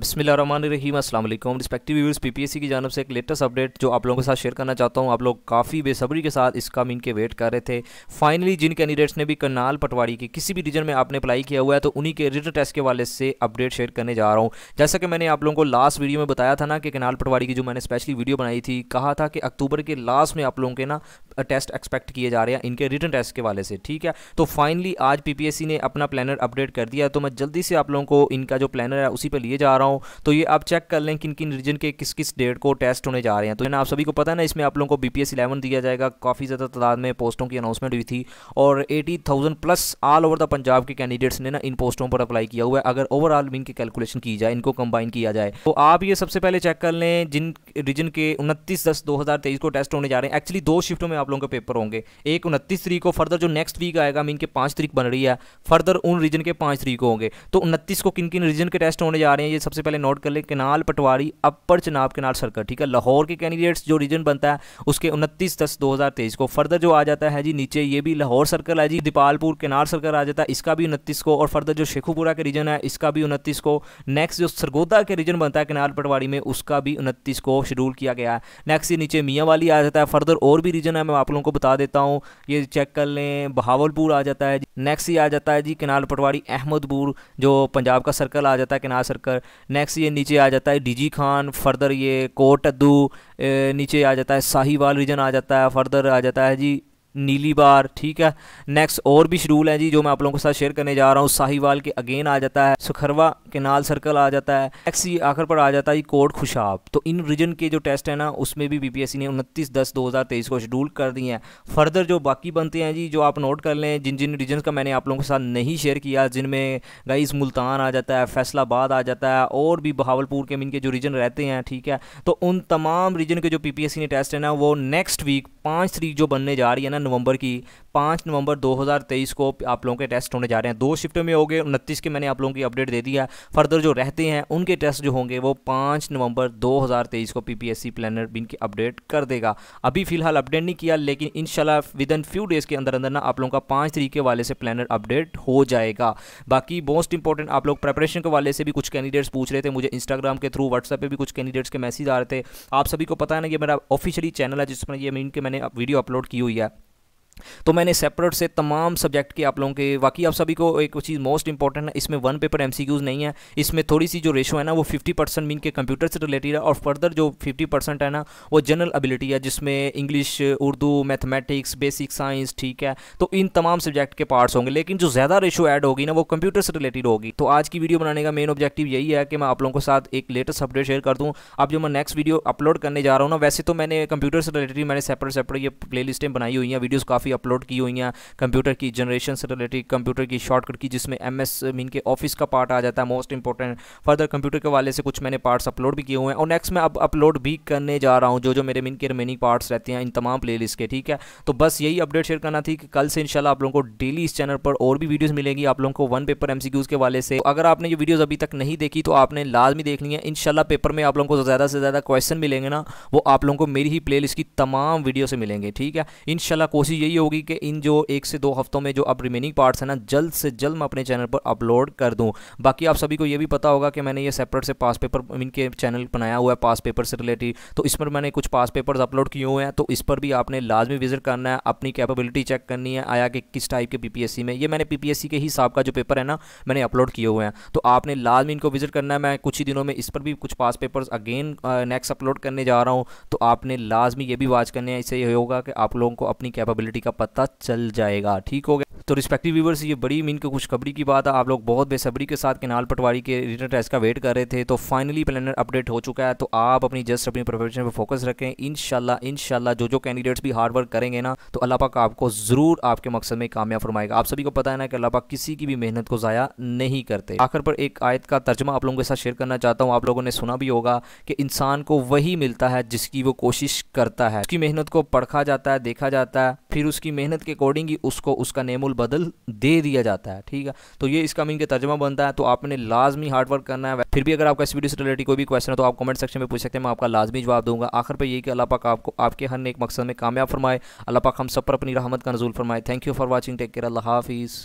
बसमिलीम P respective S C की जानब से एक लेटेस्ट अपडेट जो आप लोगों के साथ शेयर करना चाहता हूं आप लोग काफ़ी बेसब्री के साथ इसका मीन के वेट कर रहे थे फाइनली जिन कैंडिडेट्स ने भी करनाल पटवारी के किसी भी रीजन में आपने अप्लाई किया हुआ है तो उन्हीं के रिटर्न टेस्ट के वाले से अपडेट शेयर करने जा रहा हूँ जैसा कि मैंने आप लोगों को लास्ट वीडियो में बताया था ना कि कनाल पटवारी की जो मैंने स्पेशली वीडियो बनाई थी कहा था कि अक्टूबर के लास्ट में आप लोगों के ना टेस्ट एक्सपेक्ट किए जा रहे हैं इनके रिटर्न टेस्ट के वाले से ठीक है तो फाइनली आज पीपीएससी ने अपना प्लानर अपडेट कर दिया तो मैं जल्दी से आप लोगों को इनका जो प्लानर है उसी पर लिए जा रहा हूँ तो ये आप चेक कर लें किन किन रीजन के किस किस डेट को टेस्ट होने जा रहे हैं तो ना आप सभी को पता है ना इसमें आप लोगों को बी पी दिया जाएगा काफ़ी ज़्यादा तादाद में पोस्टों की अनाउंसमेंट हुई थी और eighty plus all over the Punjab के कैंडिडेट्स ने ना इन पोस्टों पर अप्लाई किया हुआ है अगर ओवरऑल इनकी कैलकुलेशन की जाए इनको कंबाइन किया जाए तो आप ये सबसे पहले चेक कर लें जिन रीजन के उनतीस दस दो हज़ार तेईस को टेस्ट होने जा रहे हैं एक्चुअली दो शिफ्टों में आप लोगों के पेपर होंगे एक उनतीस तरीक को फर्दर जो नेक्स्ट वीक आएगा मीन के पाँच तरीक बन रही है फर्दर उन रीजन के पाँच तरीक को होंगे तो उनतीस को किन किन रीजन के टेस्ट होने जा रहे हैं ये सबसे पहले नोट कर लें canal patwari upper Chenab canal circle ठीक है लाहौर के कैंडिडेट्स जो रीजन बनता है उसके उनतीस दस दो हज़ार तेईस को फर्दर जो आ जाता है जी नीचे ये भी लाहौर सर्कल है जी दीपालपुर किनार सर्कल आ जाता है इसका भी उनतीस को और फर्दर जो शेखुपुरा के रीजन है इसका भी उनतीस को नेक्स्ट जो सरगोदा के रीजन बनता है किनार पटवारी में उसका भी उनतीस को शेड्यूल किया गया है नेक्स्ट ये नीचे मियाँ वाली आ जाता है फर्दर और भी रीजन है मैं आप लोगों को बता देता हूँ ये चेक कर लें बहावलपुर आ जाता है नेक्स्ट ये आ जाता है जी किनाल पटवारी अहमदपुर जो पंजाब का सर्कल आ जाता है किनाल सर्कल नेक्स्ट ये नीचे आ जाता है डीजी खान फर्दर ये कोटद्दू नीचे आ जाता है साहिवाल रीजन आ जाता है फर्दर आ जाता है जी नीली बार ठीक है नेक्स्ट और भी शेड्यूल हैं जी जो मैं आप लोगों के साथ शेयर करने जा रहा हूँ साहिवाल के अगेन आ जाता है सुखरवा केनाल सर्कल आ जाता है नेक्स्ट ये e आखिर पर आ जाता है कोर्ट खुशाब तो इन रीजन के जो टेस्ट है ना उसमें भी बीपीएससी ने उनतीस दस दो को शेड्यूल कर दिए हैं फर्दर जो बाकी बनते हैं जी जो आप नोट कर लें जिन जिन रीजन का मैंने आप लोगों के साथ नहीं शेयर किया जिनमें गाइस मुल्तान आ जाता है फैसलाबाद आ जाता है और भी बहावलपुर के मिन के जो रीजन रहते हैं ठीक है तो उन तमाम रीजन के जो पीपीएससी ने टेस्ट है ना वो नेक्स्ट वीक पाँच तरीक जो बनने जा रही है ना नवंबर की पाँच नवंबर 2023 को आप लोगों के टेस्ट होने जा रहे हैं दो शिफ्ट में हो गए उनतीस के मैंने आप लोगों की अपडेट दे दी है फर्दर जो रहते हैं उनके टेस्ट जो होंगे वो पाँच नवंबर 2023 को पीपीएससी प्लानर बिन की अपडेट कर देगा अभी फिलहाल अपडेट नहीं किया लेकिन in within few days के अंदर अंदर ना आप लोगों का पाँच तरीके के वाले से प्लानर अपडेट हो जाएगा बाकी मोस्ट इंपॉर्टेंट आप लोग प्रेपरेशन के वाले से भी कुछ कैंडिडेट्स पूछ रहे थे मुझे इंस्टाग्राम के थ्रू व्हाट्सएप पर भी कुछ कैंडिडेट्स के मैसेज आ रहे थे आप सभी को पता है ना ये मेरा ऑफिशियली चैनल है जिसमें ये मीन के मैंने मैंने वीडियो अपलोड की हुई है तो मैंने सेपरेट से तमाम सब्जेक्ट के आप लोगों के बाकी आप सभी को एक चीज़ मोस्ट इंपॉर्टेंट है इसमें वन पेपर एम नहीं है इसमें थोड़ी सी जो रेशो है ना वो फिफ्टी परसेंट मीन के कंप्यूटर से रिलेटेड है और फर्दर जो फिफ्टी परसेंट है ना वो जनरल एबिलिटी है जिसमें English Urdu mathematics basic science ठीक है तो इन तमाम सब्जेक्ट के पार्ट्स होंगे लेकिन जो ज़्यादा रेशो एड होगी ना वो कंप्यूटर से रिलेटेड होगी तो आज की वीडियो बनाने का मेन ऑब्जेक्टिव यही है कि मैं आप लोगों के साथ एक लेटेस्ट अपडेट शेयर कर दूँ अब जो मैं नेक्स्ट वीडियो अपलोड करने जा रहा हूँ ना वैसे तो मैंने कंप्यूटर से रिलेटेड मैंने सेपरेट सेपरेट ये प्ले बनाई हुई हैं वीडियोज़ काफ़ी काफ़ी अपलोड की हुई हैं कंप्यूटर की जनरेशन से रिलेटेड कंप्यूटर की शॉर्टकट की जिसमें एम एस मीन के ऑफिस का पार्ट आ जाता है मोस्ट इंपॉर्टेंट फर्दर कंप्यूटर के वाले से कुछ मैंने पार्ट्स अपलोड भी किए हुए हैं और नेक्स्ट मैं अब अपलोड भी करने जा रहा हूँ जो जो मेरे मीन के रिमेनिंग पार्ट्स रहते हैं इन तमाम प्ले के ठीक है तो बस यही अपडेट शेयर करना थी कि कल से इनशाला आप लोगों को डेली इस चैनल पर और भी वीडियोज़ मिलेंगी आप लोगों को वन पेपर एमसीक्यूज के वाले से अगर आपने ये वीडियोज़ अभी तक नहीं देखी तो आपने लाजमी देखनी है इनशाला पेपर में आप लोगों को ज़्यादा से ज़्यादा क्वेश्चन मिलेंगे ना वो आप लोगों को मेरी ही प्ले की तमाम वीडियो से मिलेंगे ठीक है इनशाला कोशिश यही ये होगी कि इन जो एक से दो हफ्तों में जो अब रिमेनिंग पार्ट्स हैं ना जल्द से जल्द मैं अपने चैनल पर अपलोड कर दूँ बाकी आप सभी को ये भी पता होगा कि मैंने ये सेपरेट से पास पेपर इनके चैनल बनाया हुआ है पास पेपर से रिलेटेड तो इस पर मैंने कुछ पास पेपर्स अपलोड किए हुए हैं तो इस पर भी आपने लाजमी विजिट करना है अपनी कैपेबिलिटी चेक करनी है आया कि किस टाइप के पीपीएससी में ये मैंने पीपीएससी के हिसाब का जो पेपर है ना मैंने अपलोड किए हुए हैं तो आपने लाजमी इनको विजिट करना है मैं कुछ ही दिनों में इस पर भी कुछ past papers again next upload करने जा रहा हूँ तो आपने लाजमी ये भी वाच करने हैं इससे ये होगा कि आप लोगों को अपनी कैपेबिलिटी का पता चल जाएगा ठीक हो गया तो रिस्पेक्टिव व्यूवर्स ये बड़ी मीन की खुशखबरी की बात है आप लोग बहुत बेसब्री के साथ किनाल पटवारी के रिटर्न टेस्ट का वेट कर रहे थे तो फाइनली प्लानर अपडेट हो चुका है तो आप अपनी जस्ट अपनी प्रोफेशन पर फोकस रखें इनशाला इनशाला जो जो कैंडिडेट्स भी हार्ड वर्क करेंगे ना तो अल्लाह पाक आपको ज़रूर आपके मकसद में कामयाब फरमाएगा आप सभी को पता है ना कि अल्लाह पाक किसी की भी मेहनत को ज़ाया नहीं करते आखिर पर एक आयत का तर्जमा आप लोगों के साथ शेयर करना चाहता हूँ आप लोगों ने सुना भी होगा कि इंसान को वही मिलता है जिसकी वो कोशिश करता है उसकी मेहनत को परखा जाता है देखा जाता है फिर उसकी मेहनत के अकॉर्डिंग ही उसको उसका नेमुल बदल दे दिया जाता है ठीक है तो ये इसका मीन के तर्जमा बनता है तो आपने लाजमी हार्डवर्क करना है फिर भी अगर आपका इस वीडियो से रिलेटेड कोई भी क्वेश्चन है तो आप कमेंट सेक्शन में पूछ सकते हैं मैं आपका लाजमी जवाब दूंगा आखिर पर यही कि अल्लाह पाक आपको आपके हर एक मकसद में कामयाब फरमाए अल्लाह पाक हम सब पर अपनी रहमत का नजूल फरमाए thank you for watching take care Allah हाफिज़